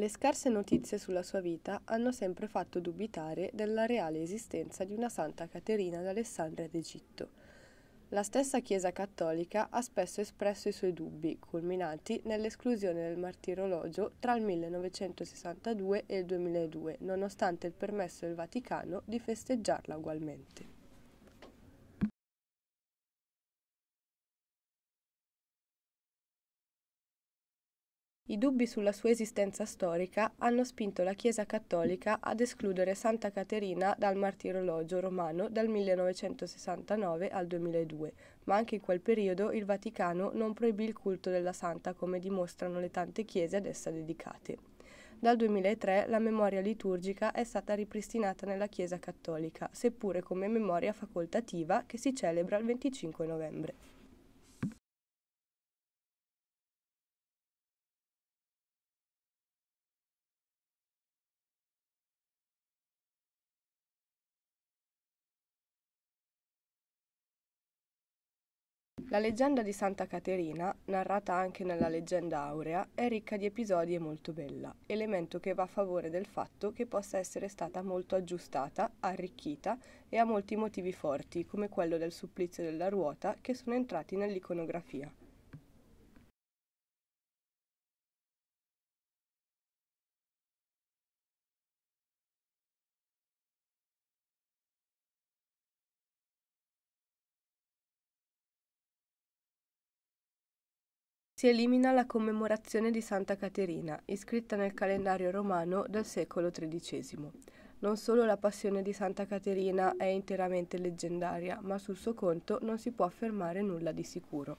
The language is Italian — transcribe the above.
Le scarse notizie sulla sua vita hanno sempre fatto dubitare della reale esistenza di una Santa Caterina d'Alessandria d'Egitto. La stessa Chiesa cattolica ha spesso espresso i suoi dubbi, culminati nell'esclusione del martirologio tra il 1962 e il 2002, nonostante il permesso del Vaticano di festeggiarla ugualmente. I dubbi sulla sua esistenza storica hanno spinto la Chiesa cattolica ad escludere Santa Caterina dal martirologio romano dal 1969 al 2002, ma anche in quel periodo il Vaticano non proibì il culto della santa come dimostrano le tante chiese ad essa dedicate. Dal 2003 la memoria liturgica è stata ripristinata nella Chiesa cattolica, seppure come memoria facoltativa che si celebra il 25 novembre. La leggenda di Santa Caterina, narrata anche nella leggenda aurea, è ricca di episodi e molto bella, elemento che va a favore del fatto che possa essere stata molto aggiustata, arricchita e ha molti motivi forti, come quello del supplizio della ruota, che sono entrati nell'iconografia. Si elimina la commemorazione di Santa Caterina, iscritta nel calendario romano del secolo XIII. Non solo la passione di Santa Caterina è interamente leggendaria, ma sul suo conto non si può affermare nulla di sicuro.